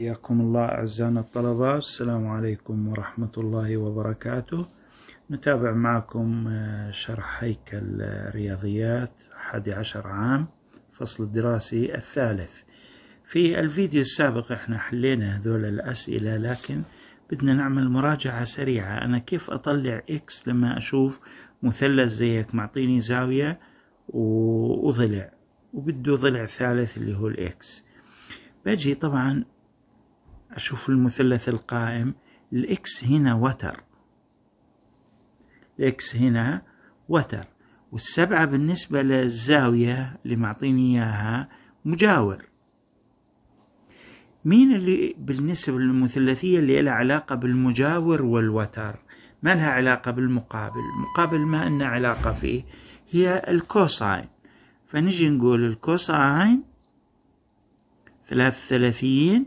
حياكم الله أعزائنا الطلبة السلام عليكم ورحمة الله وبركاته نتابع معكم آه، شرح هيكل رياضيات 11 عام فصل الدراسي الثالث في الفيديو السابق احنا حلينا هذول الأسئلة لكن بدنا نعمل مراجعة سريعة أنا كيف أطلع إكس لما أشوف مثلث زي هيك معطيني زاوية وضلع وبده ضلع ثالث اللي هو الإكس بجي طبعا أشوف المثلث القائم الإكس هنا وتر الإكس هنا وتر والسبعة بالنسبة للزاوية اللي معطيني إياها مجاور مين اللي بالنسبة للمثلثية اللي لها علاقة بالمجاور والوتر ما لها علاقة بالمقابل المقابل ما لنا علاقة فيه هي الكوساين فنجي نقول الكوساين ثلاثة ثلاثين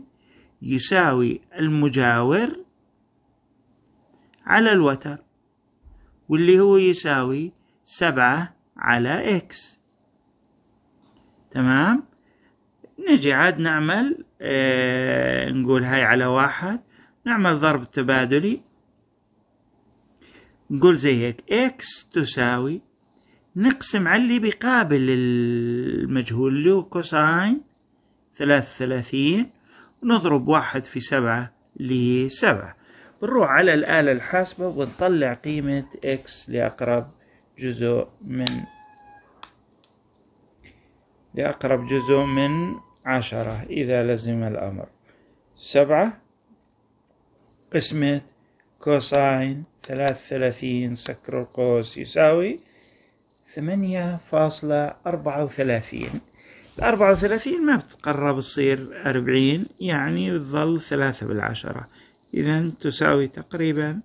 يساوي المجاور على الوتر واللي هو يساوي سبعة على إكس تمام نجي عاد نعمل آه نقول هاي على واحد نعمل ضرب تبادلي نقول زي هيك إكس تساوي نقسم على اللي بيقابل المجهول اللي هو كوساين ثلاثة ثلاثين نضرب واحد في سبعة لسبعة بنروح على الآلة الحاسبة ونطلع قيمة x لأقرب جزء من لأقرب جزء من عشرة إذا لزم الأمر سبعة قسمة كوساين ثلاث ثلاثين سكر القوس يساوي ثمانية فاصلة أربعة وثلاثين الأربعة وثلاثين ما بتقرب تصير أربعين يعني بتظل ثلاثة بالعشرة إذا تساوي تقريبا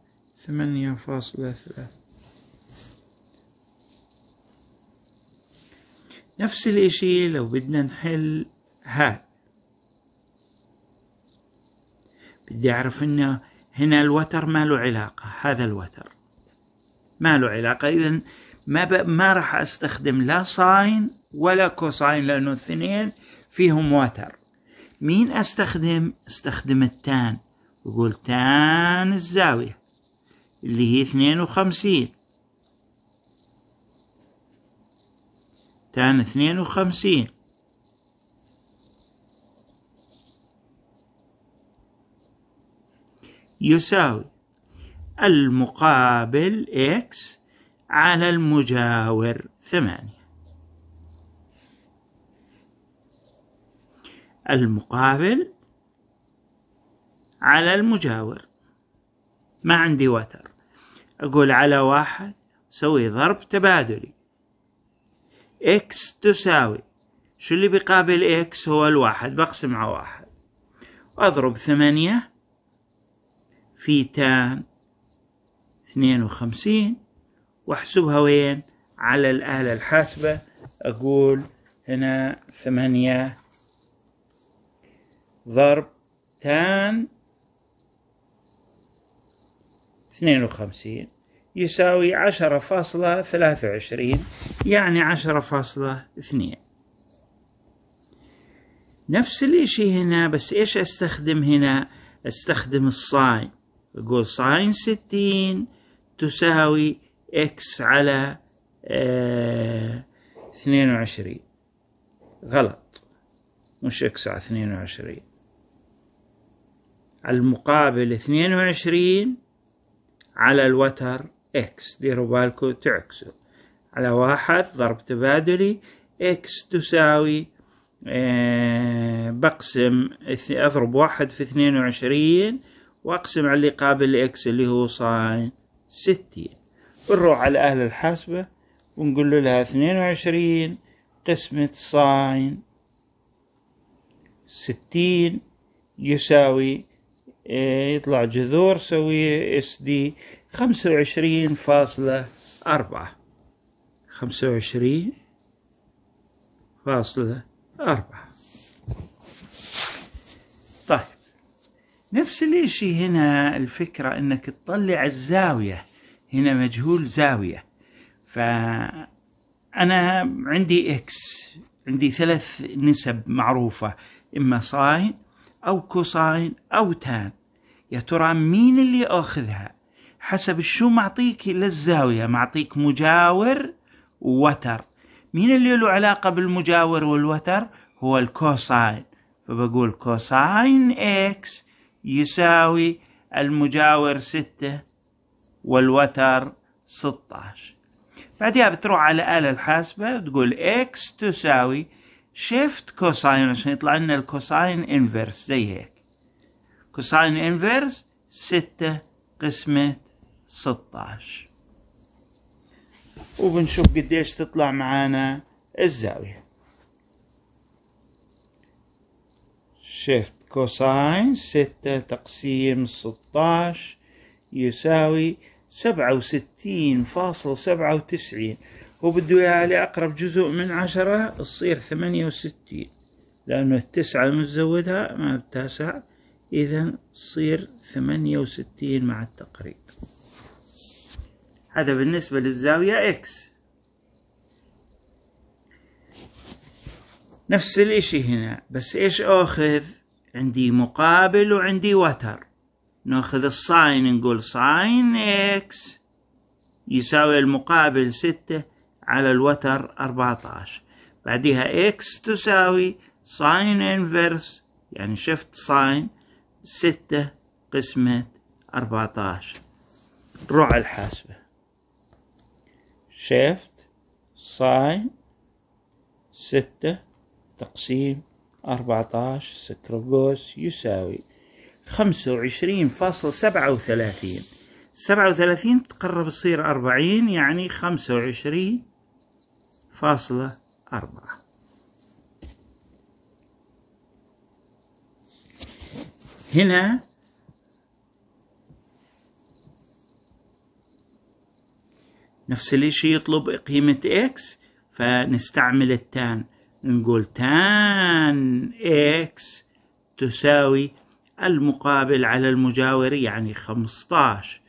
ثمانية فاصلة ثلاثة نفس الإشي لو بدنا نحل ها بدي أعرف إنه هنا الوتر ما له علاقة هذا الوتر ما له علاقة إذا ما ب... ما راح أستخدم لا ساين ولا كوساين لأنه الاثنين فيهم وتر مين أستخدم؟ أستخدم التان يقول تان الزاوية اللي هي اثنين وخمسين تان اثنين وخمسين يساوي المقابل اكس على المجاور ثمانية المقابل على المجاور ما عندي وتر أقول على واحد سوي ضرب تبادلي إكس تساوي شو اللي بيقابل إكس هو الواحد بقسم على واحد وأضرب ثمانية في تان اثنين وخمسين واحسبها وين على الآلة الحاسبة أقول هنا ثمانية تان اثنين وخمسين يساوي عشرة فاصلة ثلاثة وعشرين يعني عشرة فاصلة اثنين نفس الاشي هنا بس ايش استخدم هنا استخدم الصاين اقول صاين ستين تساوي اكس على آه، اثنين وعشرين غلط مش اكس على اثنين وعشرين المقابل اثنين وعشرين على الوتر اكس ديروا بالكم تعكسوا على واحد ضرب تبادلي اكس تساوي آه، بقسم اضرب واحد في اثنين وعشرين واقسم على اللي قابل اكس اللي هو صاين ستين بنروح على اهل الحاسبة ونقول له لها اثنين وعشرين قسمة صاين ستين يساوي يطلع جذور سوي اس دي خمسة وعشرين فاصلة أربعة خمسة وعشرين فاصلة أربعة طيب نفس الاشي هنا الفكرة انك تطلع الزاوية هنا مجهول زاوية فأنا عندي اكس عندي ثلاث نسب معروفة اما ساين او كوساين او تان يا ترى مين اللي اخذها حسب شو معطيك للزاوية معطيك مجاور ووتر مين اللي له علاقة بالمجاور والوتر هو الكوساين فبقول كوساين اكس يساوي المجاور ستة والوتر ستاش بعدها بتروح على الآلة الحاسبة تقول اكس تساوي شيفت كوساين عشان يطلع لنا الكوساين انفرس زي هيك كوساين انفيرس ستة قسمة ستاش وبنشوف قديش تطلع معانا الزاوية شيفت كوساين ستة تقسيم ستاش يساوي سبعة وستين فاصل سبعة وتسعين وبدو إياها لأقرب جزء من عشرة تصير ثمانية وستين لأنه التسعة متزودها ما بتسع إذا صير ثمانية وستين مع التقريب هذا بالنسبة للزاوية إكس نفس الإشي هنا بس إيش أخذ عندي مقابل وعندي وتر ناخذ الساين نقول ساين إكس يساوي المقابل ستة على الوتر عشر بعدها إكس تساوي ساين إنفرس يعني شفت ساين ستة قسمة أربعتاش رع الحاسبة شيفت ساين ستة تقسيم أربعتاش سكربوس يساوي خمسة وعشرين فاصل سبعة وثلاثين سبعة وثلاثين تقرب تصير أربعين يعني خمسة وعشرين فاصلة أربعة هنا نفس الشيء يطلب قيمة x فنستعمل التان نقول تان x تساوي المقابل على المجاور يعني 15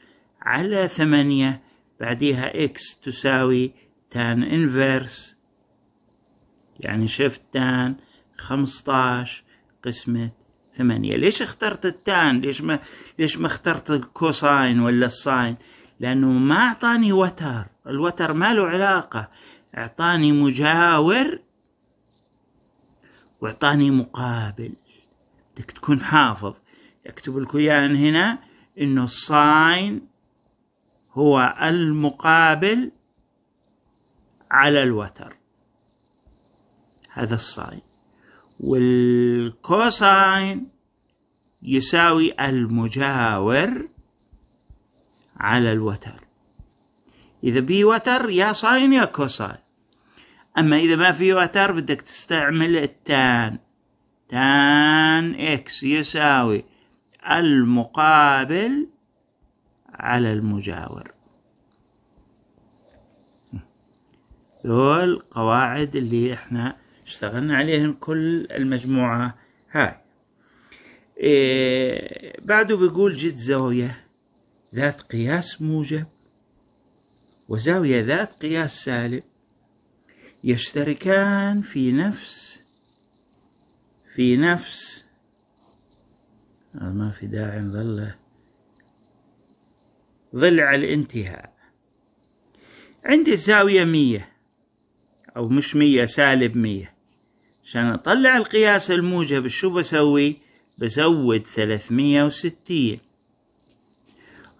على 8 بعديها x تساوي تان إنفرس يعني شفت تان 15 قسمة ثمانية ليش اخترت التان ليش ما ليش ما اخترت الكوساين ولا الساين لأنه ما أعطاني وتر الوتر ما له علاقة أعطاني مجاور وأعطاني مقابل بدك تكون حافظ اكتب الكيان هنا انه الساين هو المقابل على الوتر هذا الصاين والكوساين يساوي المجاور على الوتر إذا بي وتر يا ساين يا كوساين أما إذا ما في وتر بدك تستعمل التان تان إكس يساوي المقابل على المجاور ذول قواعد اللي احنا اشتغلنا عليهم كل المجموعة هاي إيه بعده بيقول جد زاوية ذات قياس موجب وزاوية ذات قياس سالب يشتركان في نفس في نفس ما في داعي نظله ضلع الانتهاء عندي الزاوية مية أو مش مية سالب مية عشان اطلع القياس الموجب شو بسوي بزود ثلاثمية وستين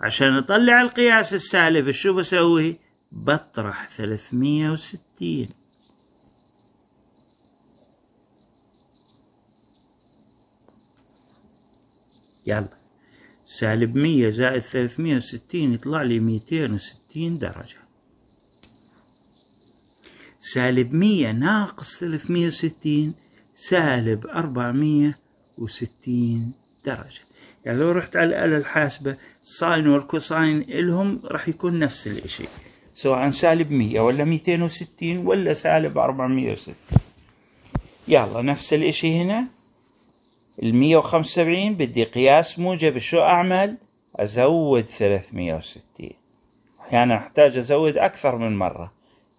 عشان اطلع القياس السالب شو بسوي بطرح ثلاثمية وستين يلا سالب مية زائد ثلاثمية وستين يطلع لي ميتين وستين درجة سالب 100 ناقص 360 سالب 460 درجة يعني لو رحت على الآلة الحاسبة الساين والكوساين إلهم راح يكون نفس الإشي سواء سالب 100 ولا 260 ولا سالب 460 يلا نفس الإشي هنا ال 175 بدي قياس موجب شو أعمل أزود 360 أحيانا أحتاج أزود أكثر من مرة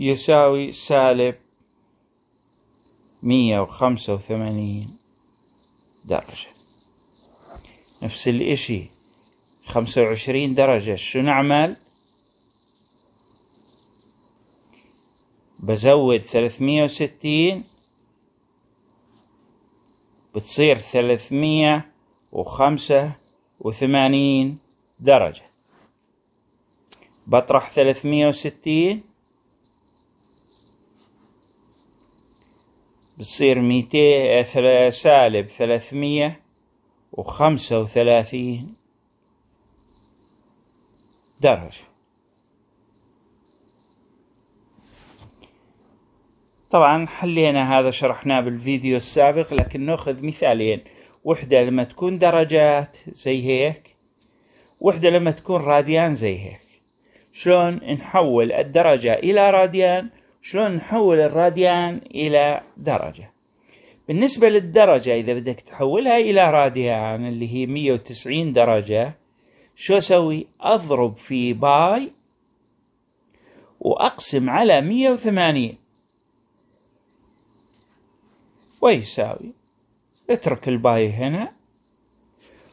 يساوي سالب مية وخمسة وثمانين درجة نفس الإشي خمسة وعشرين درجة شو نعمل بزود ثلاثمية وستين بتصير ثلاثمية وخمسة وثمانين درجة بطرح ثلاثمية وستين بتصير ميتين سالب ثلاثمية وخمسة وثلاثين درجة طبعا حلينا هذا شرحناه بالفيديو السابق لكن ناخذ مثالين وحدة لما تكون درجات زي هيك وحدة لما تكون راديان زي هيك شلون نحول الدرجة إلى راديان شلون نحول الراديان إلى درجة بالنسبة للدرجة إذا بدك تحولها إلى راديان اللي هي 190 درجة شو أسوي أضرب في باي وأقسم على 180 ويساوي اترك الباي هنا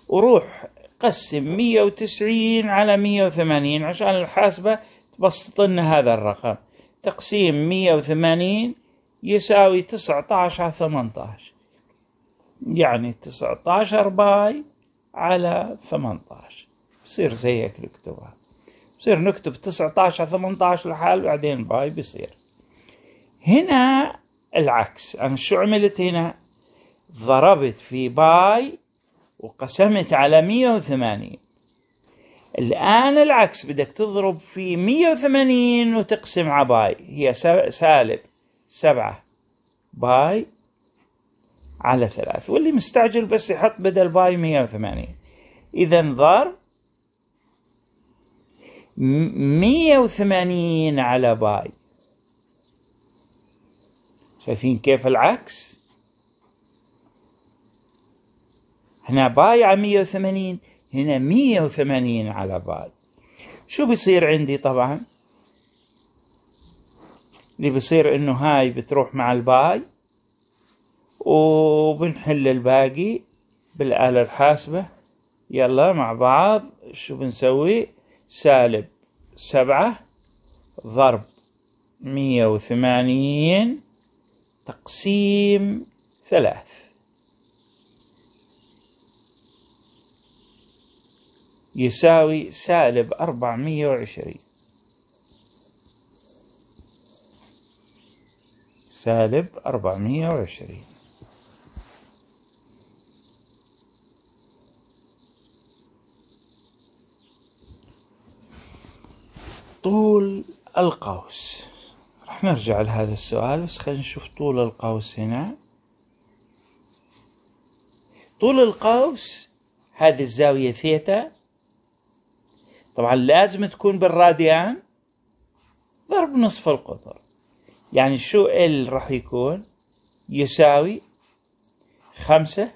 وروح قسم 190 على 180 عشان الحاسبة تبسط لنا هذا الرقم تقسيم مية وثمانين يساوي تسعة عشر على ثمانية يعني تسعة عشر باي على ثمانية بصير زي هيك نكتبها بصير نكتب تسعة عشر على ثمانية لحال بعدين باي بصير هنا العكس أنا شو عملت هنا ضربت في باي وقسمت على مية وثمانين الآن العكس بدك تضرب في 180 وتقسم على باي هي سالب سبعة باي على ثلاث واللي مستعجل بس يحط بدل باي 180 إذا ضرب 180 على باي شايفين كيف العكس هنا باي على 180 هنا 180 على بعض شو بيصير عندي طبعا اللي بيصير انه هاي بتروح مع الباي وبنحل الباقي بالآلة الحاسبة يلا مع بعض شو بنسوي سالب سبعة ضرب مية وثمانين تقسيم ثلاث يساوي سالب أربعمية وعشرين سالب أربعمية وعشرين طول القوس راح نرجع لهذا السؤال بس خلينا نشوف طول القوس هنا طول القوس هذه الزاوية ثيتا طبعا لازم تكون بالراديان ضرب نصف القطر يعني شو ال راح يكون يساوي خمسة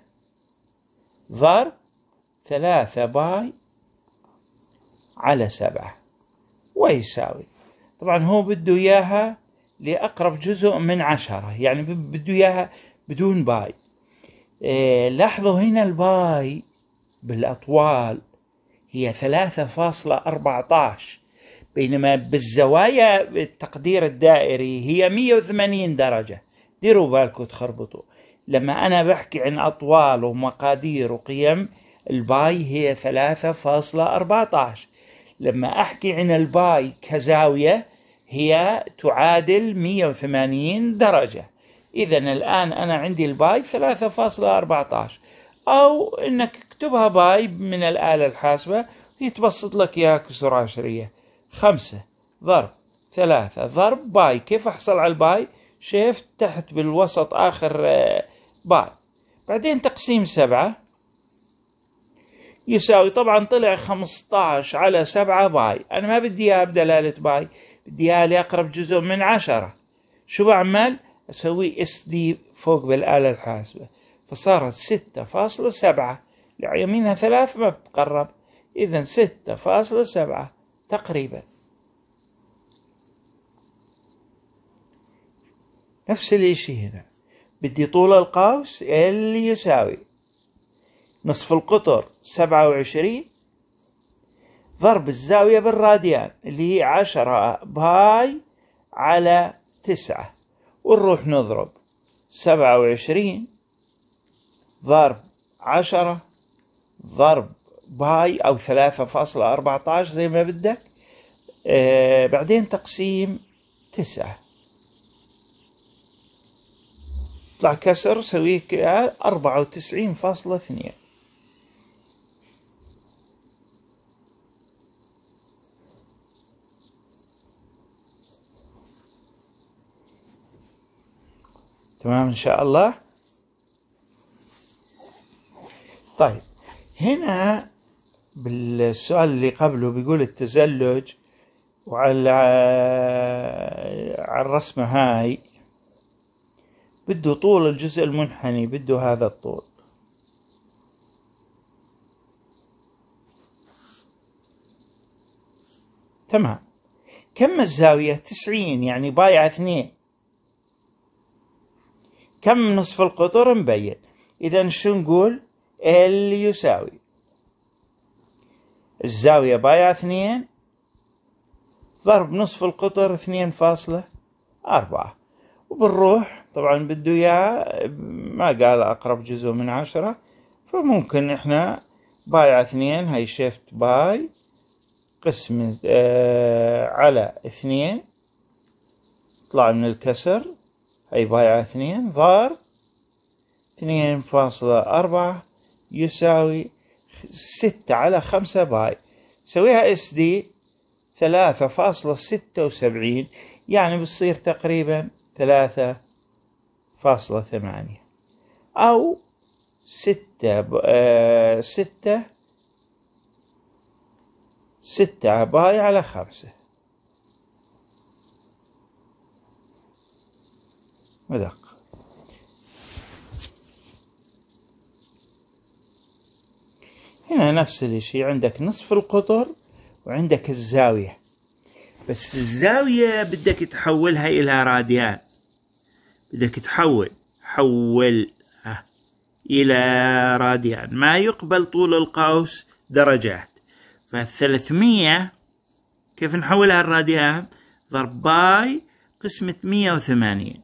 ضرب ثلاثة باي على سبعة ويساوي طبعا هو بده إياها لأقرب جزء من عشرة يعني بده إياها بدون باي إيه لاحظوا هنا الباي بالأطوال هي 3.14 بينما بالزوايا بالتقدير الدائري هي 180 درجة ديروا بالكم تخربطوا لما أنا بحكي عن أطوال ومقادير وقيم الباي هي 3.14 لما أحكي عن الباي كزاوية هي تعادل 180 درجة إذا الآن أنا عندي الباي 3.14 أو أنك اكتبها باي من الآلة الحاسبة هي تبسط لك إياها بسرعة عشرية خمسة ضرب ثلاثة ضرب باي كيف أحصل على الباي شيفت تحت بالوسط آخر آه، باي بعدين تقسيم سبعة يساوي طبعا طلع 15 على سبعة باي أنا ما بدي إياها بدلالة باي بدي إياها لأقرب جزء من عشرة شو بعمل أسوي اس دي فوق بالآلة الحاسبة فصارت ستة فاصلة سبعة يمينها ثلاث ما بتقرب إذا ستة فاصلة سبعة تقريبا نفس الإشي هنا بدي طول القوس اللي يساوي نصف القطر سبعة وعشرين ضرب الزاوية بالراديان اللي هي عشرة باي على تسعة ونروح نضرب سبعة وعشرين ضرب عشرة ضرب باي أو 3.14 زي ما بدك آه، بعدين تقسيم 9 طلع كسر سويه 94.2 آه، تمام إن شاء الله طيب هنا بالسؤال اللي قبله بيقول التزلج وعلى على الرسمة هاي بده طول الجزء المنحني بده هذا الطول تمام كم الزاوية تسعين يعني بايع اثنين كم نصف القطر مبين اذا شو نقول ال يساوي الزاوية بايع اثنين ضرب نصف القطر اثنين فاصلة أربعة وبنروح طبعا بده إياه ما قال أقرب جزء من عشرة فممكن إحنا بايع اثنين هاي شيفت باي قسم آه على اثنين طلع من الكسر هاي بايعة اثنين ضار اثنين فاصلة أربعة يساوي ستة على خمسة باي سويها اس دي ثلاثة فاصلة ستة وسبعين يعني بتصير تقريبا ثلاثة فاصلة ثمانية أو ستة ب... آه ستة ستة باي على خمسة مدق هنا نفس الشيء عندك نصف القطر وعندك الزاوية بس الزاوية بدك تحولها إلى راديان بدك تحول حول آه، إلى راديان ما يقبل طول القوس درجات فالثلاثمية كيف نحولها الراديان ضرب باي قسمة مية وثمانين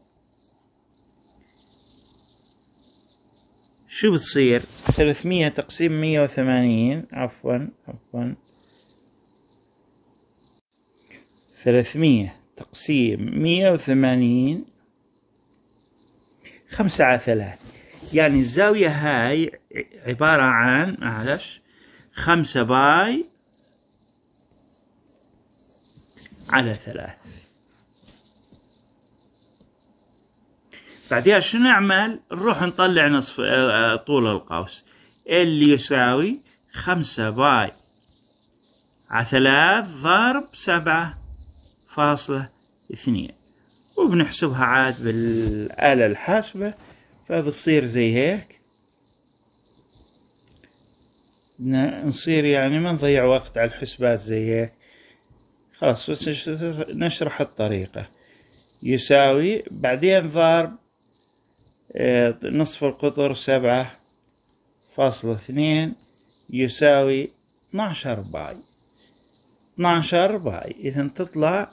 شو بتصير ثلاثمية تقسيم مية وثمانين عفوا عفوا ثلاثمية تقسيم مية وثمانين خمسة على ثلاث يعني الزاوية هاي عبارة عن معلش خمسة باي على ثلاث بعدين شو نعمل نروح نطلع نصف آه، آه، طول القوس اللي يساوي خمسة باي على ثلاث ضرب سبعة فاصلة اثنين وبنحسبها عاد بالآلة الحاسبة فبتصير زي هيك نصير يعني ما نضيع وقت على الحسبات زي هيك خلاص بس نشرح الطريقة يساوي بعدين ضرب آه، نصف القطر سبعة فاصلة اثنين يساوي عشر باي عشر باي إذا تطلع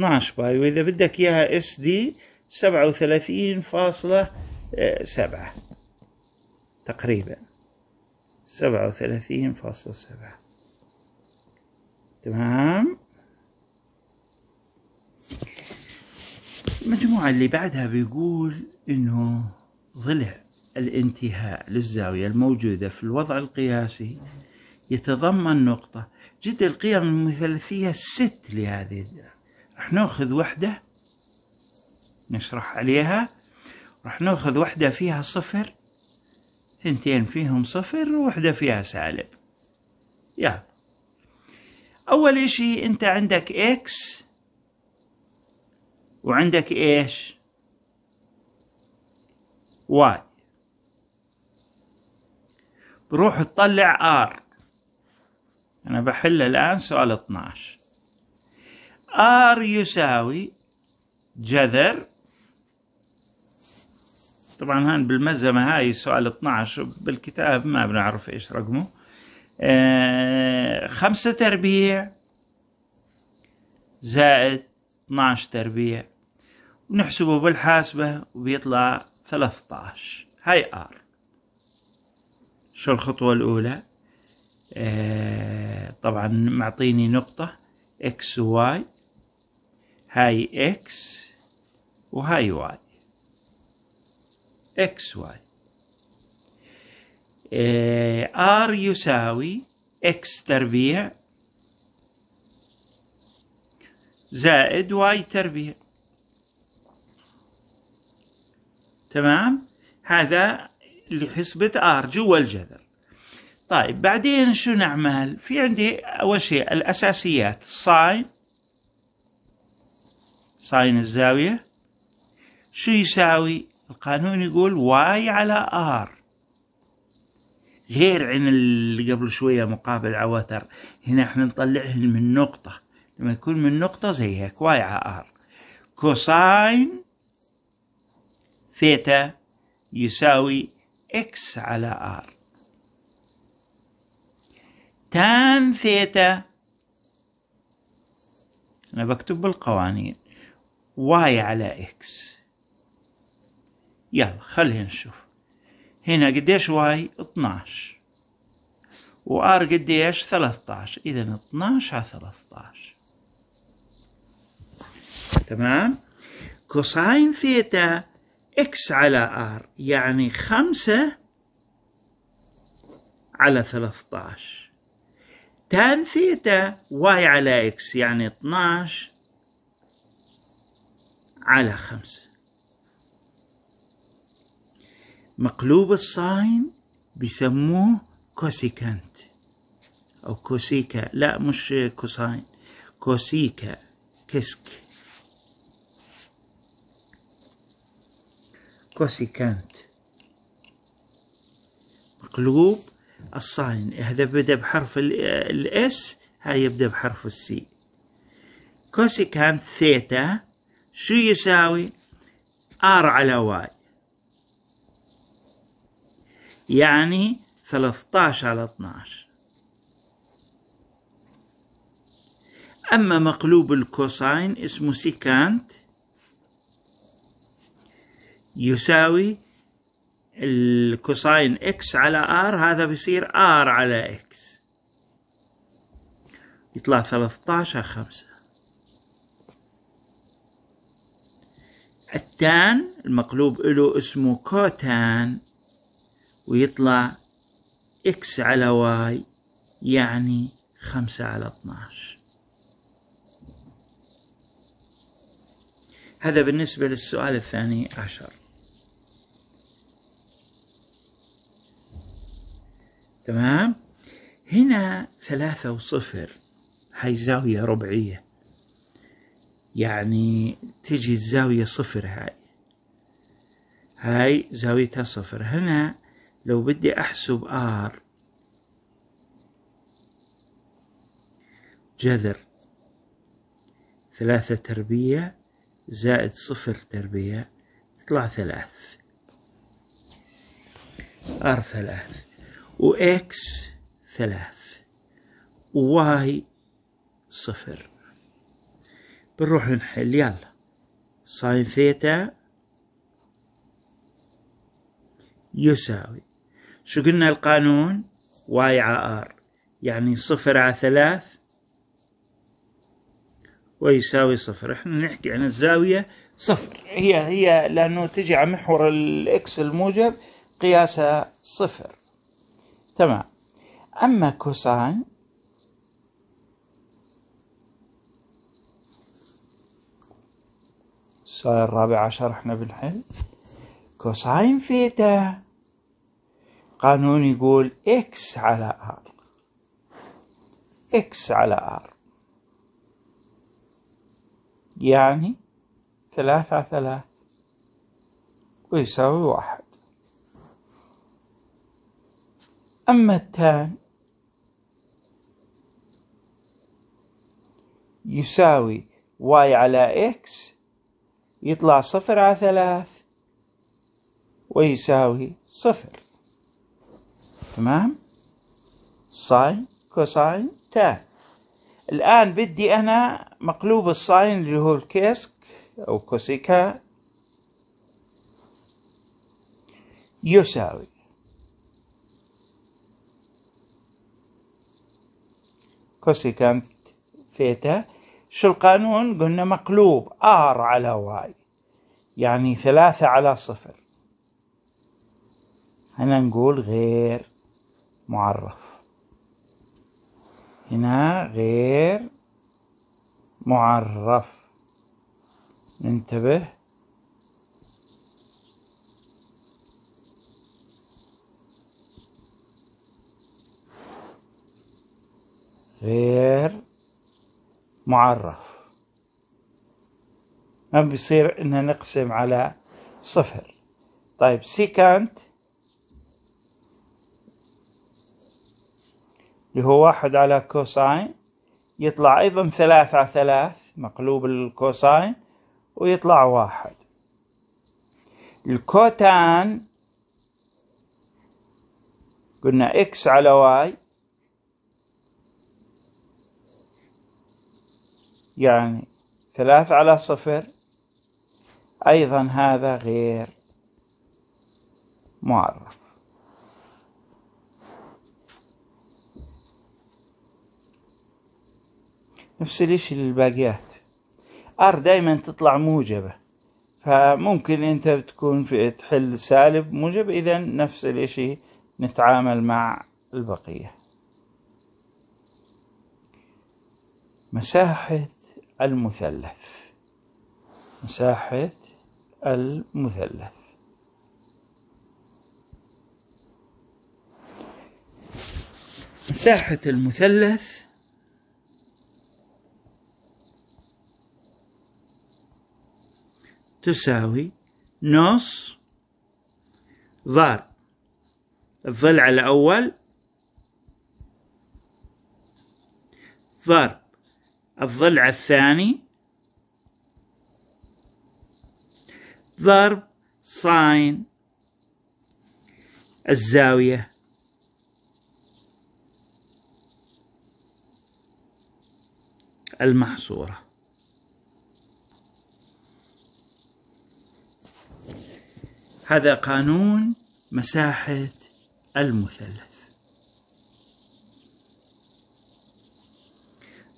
عشر باي وإذا بدك إياها اس دي سبعة وثلاثين فاصلة آه، سبعة تقريبا سبعة وثلاثين فاصلة سبعة تمام المجموعة اللي بعدها بيقول انه ضلع الانتهاء للزاوية الموجودة في الوضع القياسي يتضمن نقطة جد القيم المثلثية ست لهذه راح ناخذ وحدة نشرح عليها راح ناخذ وحدة فيها صفر ثنتين فيهم صفر ووحدة فيها سالب يلا أول إشي أنت عندك إكس وعندك إيش واي روح تطلع ار أنا بحل الآن سؤال 12 ار يساوي جذر طبعا هان بالمزمة هاي سؤال 12 بالكتاب ما بنعرف ايش رقمه آه خمسة تربيع زائد 12 تربيع نحسبه بالحاسبة وبيطلع 13 هاي ار شو الخطوة الأولى آه، طبعا معطيني نقطة اكس واي هاي اكس وهاي واي اكس واي آه، ار يساوي اكس تربيع زائد واي تربيع تمام هذا لحسبة ار جوا الجذر طيب بعدين شو نعمل في عندي أول شيء الأساسيات ساين ساين الزاوية شو يساوي القانون يقول واي على ار غير عن اللي قبل شوية مقابل عواتر هنا احنا نطلعهن من نقطة لما يكون من نقطة زي هيك واي على ار كوساين ثيتا يساوي إكس على آر تان ثيتا أنا بكتب بالقوانين واي على إكس يلا خلينا نشوف هنا قديش واي 12 وآر قديش 13 إذا 12 على 13 تمام كوساين ثيتا إكس على آر يعني خمسة على 13 تان ثيتا واي على إكس يعني اتناش على خمسة مقلوب الصاين بيسموه كوسيكانت أو كوسيكا لا مش كوساين كوسيكا كسك كوسيكانت مقلوب الصاين هذا بدأ بحرف الاس هاي يبدأ بحرف السي كوسيكانت ثيتا شو يساوي ار على واي يعني 13 على 12 أما مقلوب الكوساين اسمه سيكانت يساوي الكوساين اكس على ار هذا بيصير ار على اكس يطلع ثلاثطعش على خمسة التان المقلوب له اسمه كوتان ويطلع اكس على واي يعني خمسة على اثناش هذا بالنسبة للسؤال الثاني عشر تمام هنا ثلاثة وصفر هاي زاوية ربعية يعني تجي الزاوية صفر هاي هاي زاويتها صفر هنا لو بدي أحسب آر جذر ثلاثة تربية زائد صفر تربية يطلع ثلاث آر ثلاث وإكس ثلاث وواي صفر بنروح نحل يلا ساين ثيتا يساوي شو قلنا القانون واي على ار يعني صفر على ثلاث ويساوي صفر احنا نحكي عن الزاوية صفر هي هي لأنه تجي على محور الإكس الموجب قياسها صفر تمام أما كوساين السؤال الرابع عشر احنا بنحل كوساين فيتا قانون يقول اكس على ار اكس على ار يعني ثلاثة على ثلاث ويساوي واحد أما التان يساوي واي على إكس يطلع صفر على ثلاث ويساوي صفر تمام ساين كوساين تان الآن بدي أنا مقلوب الساين اللي هو الكيسك أو كوسيكا يساوي كوسيكانت ثيتا شو القانون قلنا مقلوب ار على واي يعني ثلاثة على صفر هنا نقول غير معرف هنا غير معرف ننتبه غير معرف ما بيصير انها نقسم على صفر طيب سيكانت اللي هو واحد على كوساين يطلع ايضا ثلاث على ثلاث مقلوب الكوساين ويطلع واحد الكوتان قلنا اكس على واي يعني ثلاث على صفر أيضا هذا غير معرف نفس الشيء للباقيات ار دائما تطلع موجبه فممكن انت بتكون في تحل سالب موجب اذا نفس الشيء نتعامل مع البقيه مساحه المثلث مساحة المثلث مساحة المثلث تساوي نص ضار الضلع الأول ضرب الضلع الثاني ضرب ساين الزاوية المحصورة هذا قانون مساحة المثلث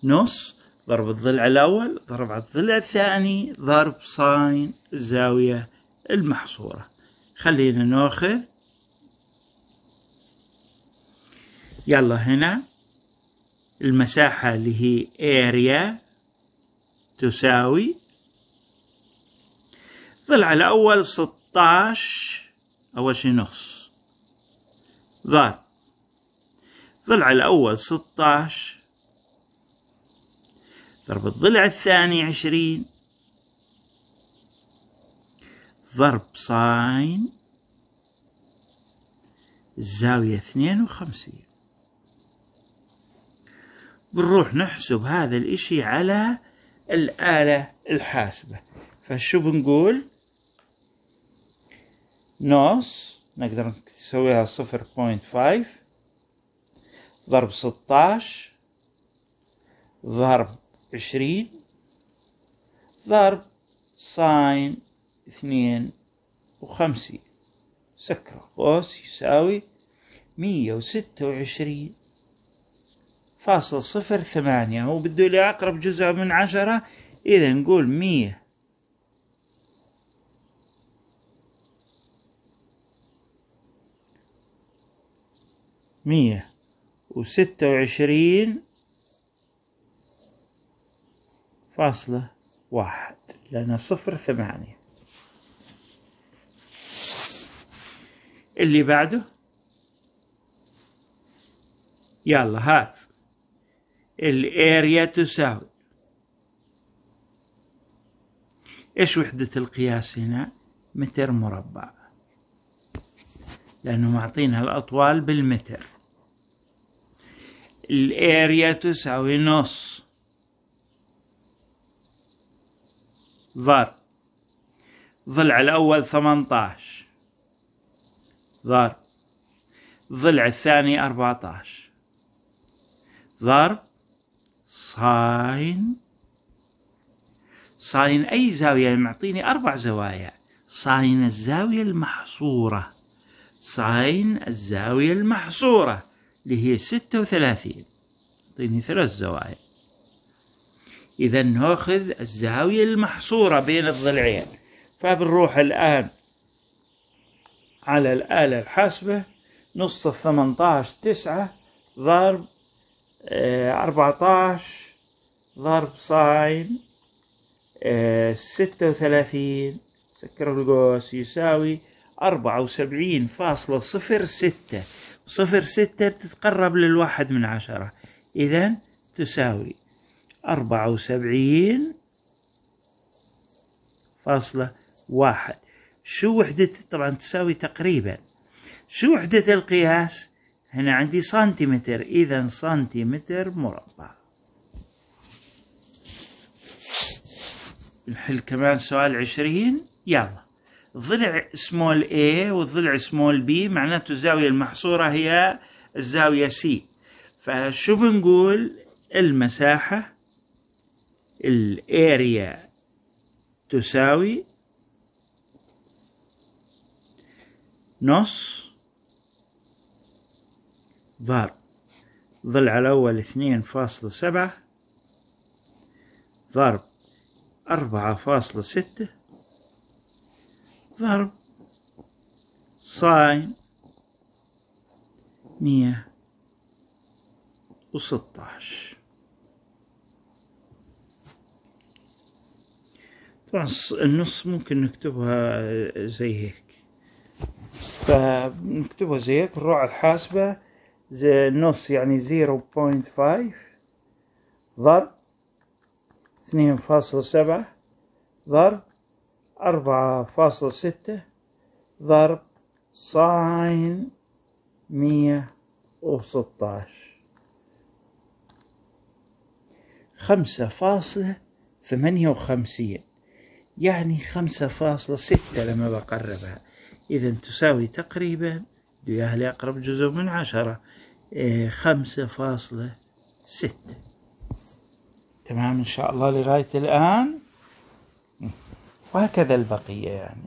نص ضرب الضلع الأول ضرب على الضلع الثاني ضرب صاين الزاوية المحصورة خلينا ناخذ يلا هنا المساحة اللي هي area تساوي ضلع الأول ستاش أول شي نص ضرب ضلع الأول ستاش ضرب الضلع الثاني عشرين ضرب صاين الزاوية اثنين وخمسين بنروح نحسب هذا الاشي على الآلة الحاسبة فشو بنقول نص نقدر نسويها صفر بوينت فايف ضرب ستاش ضرب عشرين ضرب ساين اثنين وخمسين سكر قوس يساوي مية وستة وعشرين فاصل صفر ثمانية هو بده لي أقرب جزء من عشرة إذا نقول مية مية وستة وعشرين فاصلة واحد لأن صفر ثمانية اللي بعده يلا هات الاريا تساوي ايش وحدة القياس هنا متر مربع لانه معطينا الاطوال بالمتر الاريا تساوي نص ظهر ضلع الأول 18 ظهر ضلع الثاني 14 ضرب صاين صاين أي زاوية يعني معطيني أربع زوايا صاين الزاوية المحصورة صاين الزاوية المحصورة اللي هي ستة وثلاثين يعطيني ثلاث زوايا إذا نأخذ الزاوية المحصورة بين الضلعين فبنروح الآن على الآلة الحاسبة نص الثمنتاش تسعة ضرب آه، أربعتاش ضرب صاين آه، ستة وثلاثين سكر القوس يساوي أربعة وسبعين فاصلة صفر ستة صفر ستة تتقرب للواحد من عشرة إذا تساوي أربعة وسبعين فاصلة واحد شو وحدة طبعا تساوي تقريبا شو وحدة القياس هنا عندي سنتيمتر إذا سنتيمتر مربع نحل كمان سؤال عشرين يلا ضلع سمول A والضلع سمول B معناته الزاوية المحصورة هي الزاوية C فشو بنقول المساحة الاريا تساوي نص ضرب على الأول اثنين فاصلة سبعة ضرب أربعة فاصلة ستة ضرب صاين مية وستاش طبعا النص ممكن نكتبها زي هيك فنكتبها زي هيك نروح على الحاسبة زي النص يعني زيرو بوينت فايف ضرب اثنين فاصل سبعة ضرب أربعة فاصل ستة ضرب ساين مية وستاش خمسة فاصلة ثمانية وخمسين يعني خمسة فاصلة ستة لما بقربها إذا تساوي تقريبا وياها اقرب جزء من عشرة إيه، خمسة فاصلة ستة تمام إن شاء الله لغاية الآن وهكذا البقية يعني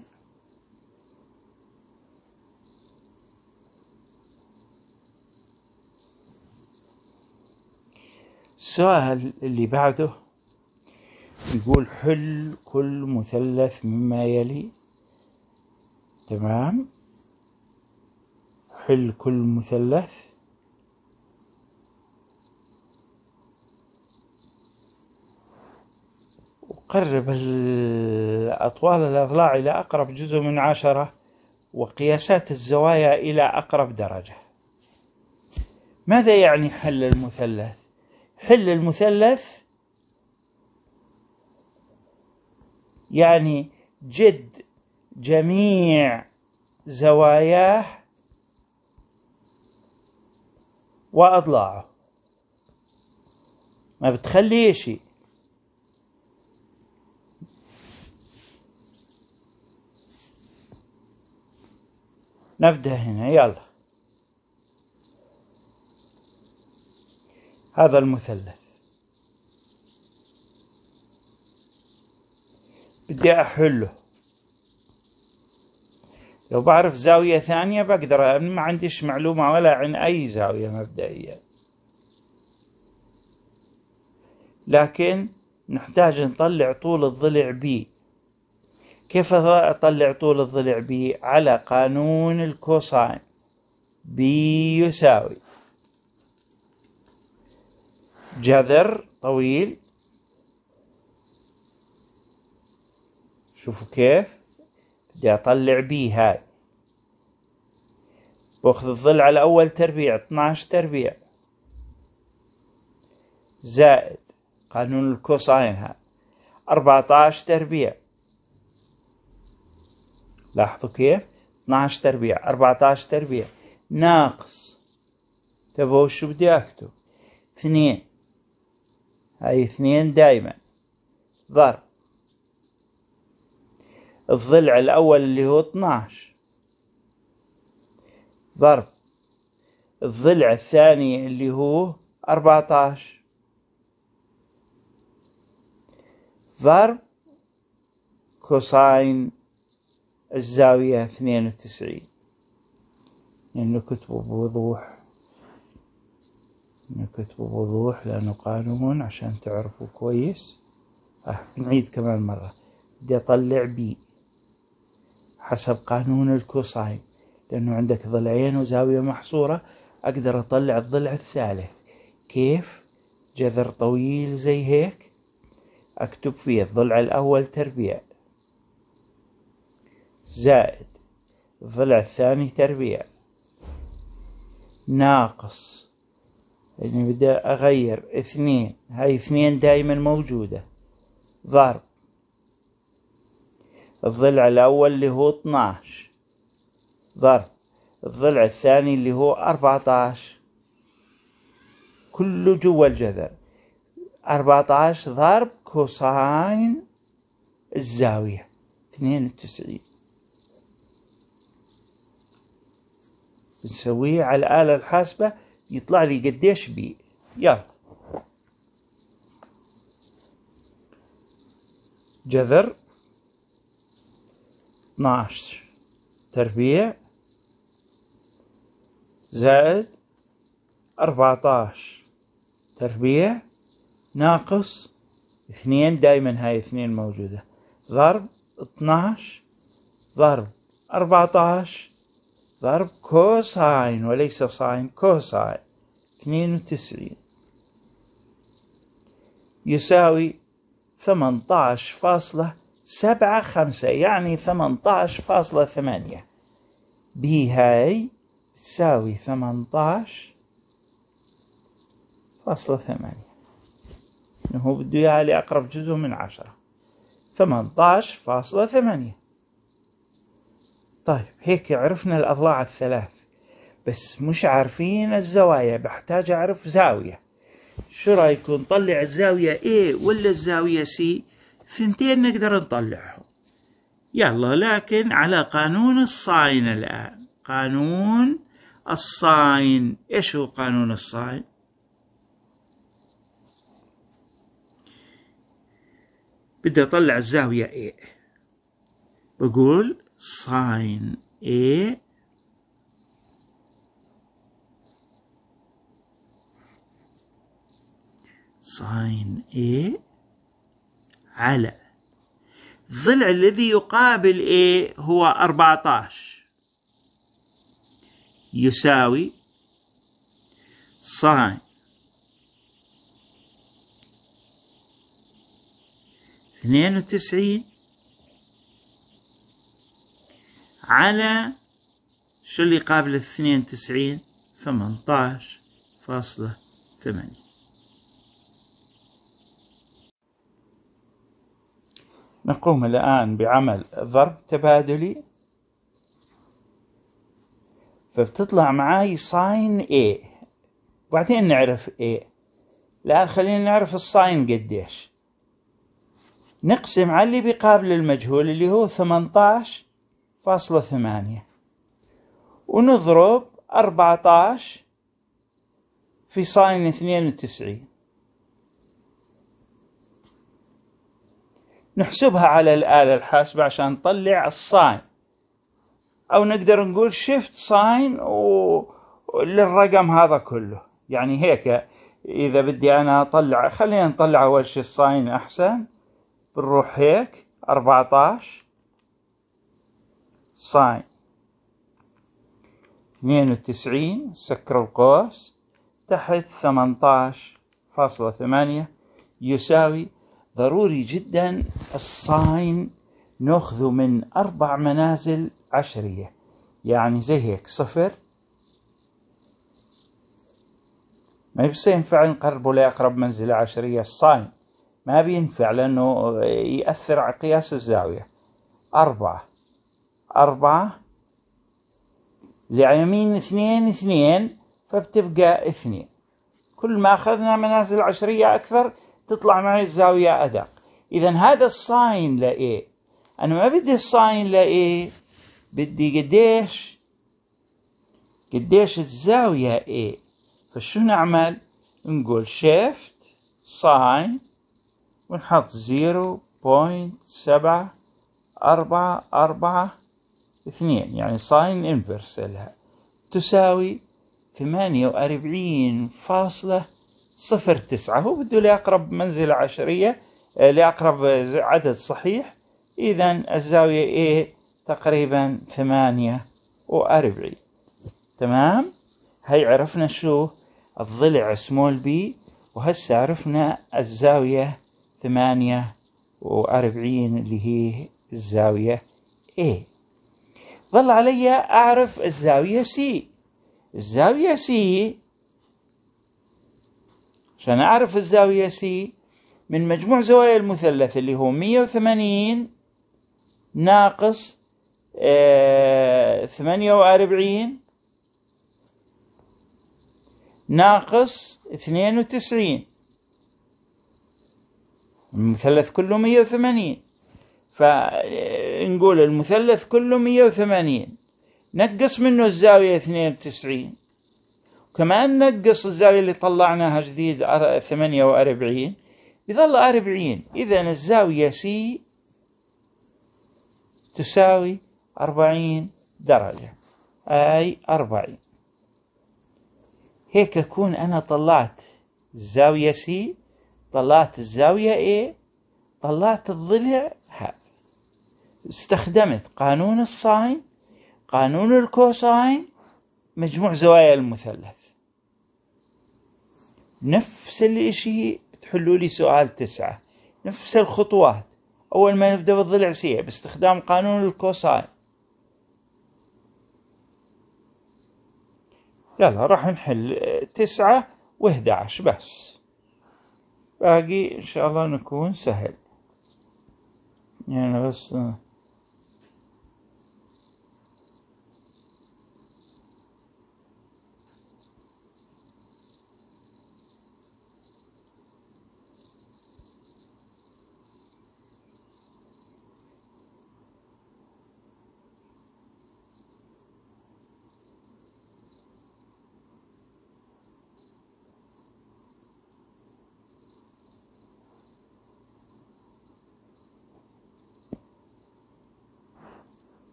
السؤال اللي بعده يقول حل كل مثلث مما يلي تمام حل كل مثلث وقرب أطوال الأضلاع إلى أقرب جزء من عشرة وقياسات الزوايا إلى أقرب درجة ماذا يعني حل المثلث؟ حل المثلث يعني جد جميع زواياه وأضلاعه ما بتخلي شيء نبدأ هنا يلا هذا المثلث بدي احله لو بعرف زاوية ثانية بقدر ما عنديش معلومة ولا عن أي زاوية مبدئيا لكن نحتاج نطلع طول الضلع بي كيف أطلع طول الضلع بي على قانون الكوساين بي يساوي جذر طويل شوفوا كيف بدي اطلع بي هاي واخذ الظل على اول تربيع 12 تربيع زائد قانون الكوساين هاي 14 تربيع لاحظوا كيف 12 تربيع 14 تربيع ناقص تبوا شو بدي اكتب اثنين هاي اثنين دايما ضرب الضلع الأول اللي هو 12 ضرب الضلع الثاني اللي هو 14 ضرب كوساين الزاوية 92 لأنه كتبوا بوضوح نكتبه بوضوح لأنه قانون عشان تعرفوا كويس آه نعيد كمان مرة بدي أطلع بي حسب قانون الكوساين لأنه عندك ضلعين وزاوية محصورة أقدر أطلع الضلع الثالث كيف؟ جذر طويل زي هيك أكتب فيه الضلع الأول تربيع زائد الضلع الثاني تربيع ناقص يعني بدي أغير اثنين هاي اثنين دايما موجودة ضرب الضلع الأول اللي هو 12 ضرب الضلع الثاني اللي هو 14 كله جوا الجذر 14 ضرب كوساين الزاوية 92 نسويه على الآلة الحاسبة يطلع لي قديش بي يلا جذر 12 تربيع زائد 14 تربيع ناقص اثنين دايما هاي اثنين موجودة ضرب 12 ضرب 14 ضرب كوساين وليس ساين كوساين 92 يساوي عشر فاصلة سبعة خمسة يعني ثمنتاش فاصلة ثمانية بي هاي تساوي ثمنتاش فاصلة ثمانية إنه هو بده إياها لأقرب جزء من عشرة ثمنتاش فاصلة ثمانية طيب هيك عرفنا الأضلاع الثلاث بس مش عارفين الزوايا بحتاج أعرف زاوية شو رايكم نطلع الزاوية A ولا الزاوية C ثنتين نقدر نطلعهم يلا لكن على قانون الصاين الآن قانون الصاين إيش هو قانون الصاين بدي أطلع الزاوية A بقول صاين A صاين A على الضلع الذي يقابل A إيه؟ هو 14 يساوي صاين اثنين وتسعين على شو اللي قابل اثنين وتسعين ثمنتاش فاصلة ثمانية نقوم الآن بعمل ضرب تبادلي فبتطلع معاي ساين A وبعدين نعرف A الآن خلينا نعرف الساين قديش نقسم على اللي بيقابل المجهول اللي هو ثمنتاش فاصلة ثمانية ونضرب أربعتاش في ساين اثنين وتسعين نحسبها على الآلة الحاسبة عشان نطلع الساين أو نقدر نقول شيفت ساين و... للرقم هذا كله يعني هيك إذا بدي أنا أطلع خلينا نطلع أول شي الساين أحسن بنروح هيك 14 ساين 92 سكر القوس تحت 18.8 يساوي ضروري جدا الصاين ناخذه من أربع منازل عشرية يعني زي هيك صفر ما بيصير ينفع نقربه لأقرب منزلة عشرية الصاين ما بينفع لأنه يأثر على قياس الزاوية أربعة أربعة لعيمين اثنين اثنين فبتبقى اثنين كل ما أخذنا منازل عشرية أكثر تطلع معي الزاوية أدق إذا هذا الساين لإيه أنا ما بدي الساين لإيه بدي قديش قديش الزاوية إيه فشو نعمل نقول شيفت ساين ونحط زيرو بوينت سبعة أربعة أربعة اثنين يعني ساين انفرس لها تساوي ثمانية وأربعين فاصلة صفر تسعة هو بده لأقرب منزلة عشرية آه، لأقرب عدد صحيح إذا الزاوية A تقريبا ثمانية وأربعين تمام هاي عرفنا شو الضلع سمول بي وهسا عرفنا الزاوية ثمانية وأربعين اللي هي الزاوية A ظل علي أعرف الزاوية C الزاوية C عشان أعرف الزاوية C من مجموع زوايا المثلث اللي هو مية وثمانين ناقص آه، ثمانية وأربعين ناقص اثنين وتسعين المثلث كله مية وثمانين فنقول آه، المثلث كله مية وثمانين نقص منه الزاوية اثنين وتسعين كمان نقص الزاوية اللي طلعناها جديد 48 يظل 40 إذا الزاوية سي تساوي 40 درجة أي 40 هيك أكون أنا طلعت الزاوية سي طلعت الزاوية A طلعت الضلع هذا استخدمت قانون الساين قانون الكوساين مجموع زوايا المثلث نفس الاشي تحلوا لي سؤال تسعة نفس الخطوات أول ما نبدأ بالضلع سيع باستخدام قانون الكوساين يلا راح نحل تسعة عشر بس باقي إن شاء الله نكون سهل يعني بس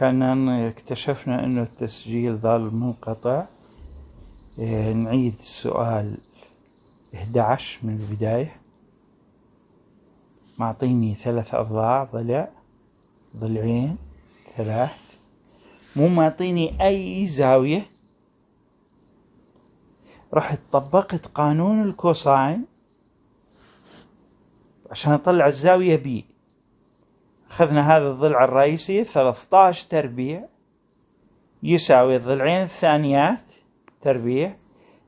كان اكتشفنا انه التسجيل ظل منقطع إيه، نعيد السؤال 11 من البداية معطيني ثلاث أضلاع ضلع ضلعين ثلاث مو معطيني أي زاوية رحت طبقت قانون الكوساين عشان أطلع الزاوية بي أخذنا هذا الضلع الرئيسي 13 تربيع يساوي الضلعين الثانيات تربيع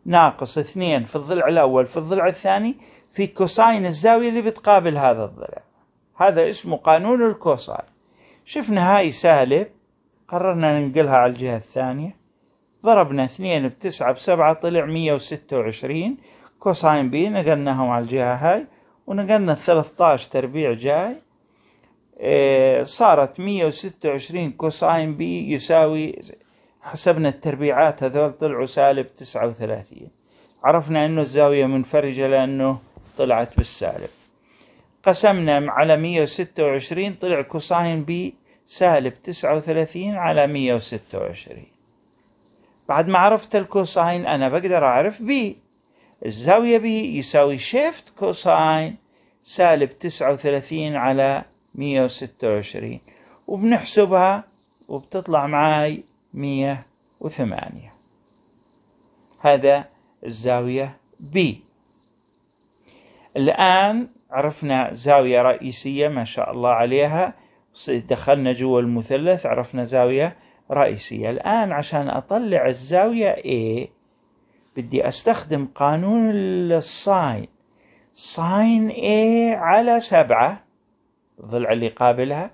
ناقص اثنين في الضلع الأول في الضلع الثاني في كوساين الزاوية اللي بتقابل هذا الضلع هذا اسمه قانون الكوساين شفنا هاي سالب قررنا ننقلها على الجهة الثانية ضربنا اثنين بتسعة بسبعة طلع مية وستة وعشرين كوساين بي نقلناهم على الجهة هاي ونقلنا الثلاثتاش تربيع جاي صارت 126 كوساين بي يساوي حسبنا التربيعات هذول طلعوا سالب 39 عرفنا انه الزاوية منفرجة لانه طلعت بالسالب قسمنا على 126 طلع كوساين بي سالب 39 على 126 بعد ما عرفت الكوساين أنا بقدر أعرف بي الزاوية بي يساوي شيفت كوساين سالب 39 على 126 وبنحسبها وبتطلع معاي 108 هذا الزاوية B الآن عرفنا زاوية رئيسية ما شاء الله عليها دخلنا جوا المثلث عرفنا زاوية رئيسية الآن عشان أطلع الزاوية A بدي أستخدم قانون الساين ساين A على سبعة الضلع اللي قابلها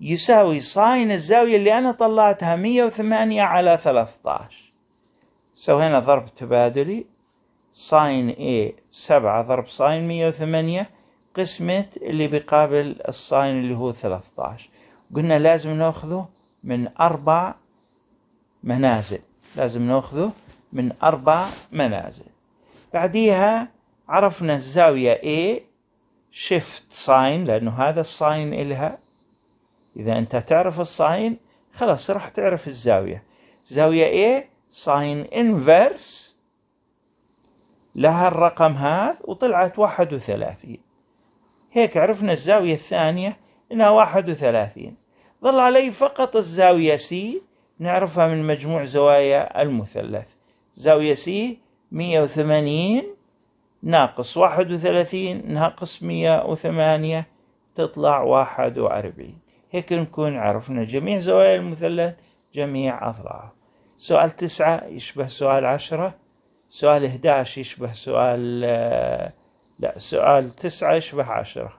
يساوي صاين الزاوية اللي أنا طلعتها 108 على 13 سوينا ضرب تبادلي صاين A 7 ضرب مية 108 قسمة اللي بقابل الصاين اللي هو 13 قلنا لازم ناخذه من أربع منازل لازم ناخذه من أربع منازل بعديها عرفنا الزاوية A شيفت ساين لأنه هذا الساين إلها إذا أنت تعرف الساين خلاص راح تعرف الزاوية زاوية اي ساين انفرس لها الرقم هذا وطلعت واحد وثلاثين هيك عرفنا الزاوية الثانية إنها واحد وثلاثين ظل علي فقط الزاوية سي نعرفها من مجموع زوايا المثلث زاوية سي مية وثمانين ناقص واحد وثلاثين ناقص مية وثمانية تطلع واحد وأربعين هيك نكون عرفنا جميع زوايا المثلث جميع أضلاعه سؤال تسعة يشبه سؤال عشرة سؤال 11 يشبه سؤال آه، لا سؤال تسعة يشبه عشرة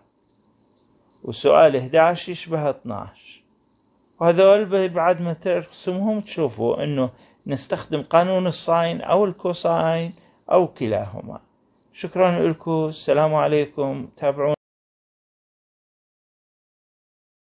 وسؤال 11 يشبه 12 وهذول بعد ما ترسمهم تشوفوا انه نستخدم قانون الساين او الكوساين او كلاهما شكرا لكم السلام عليكم تابعونا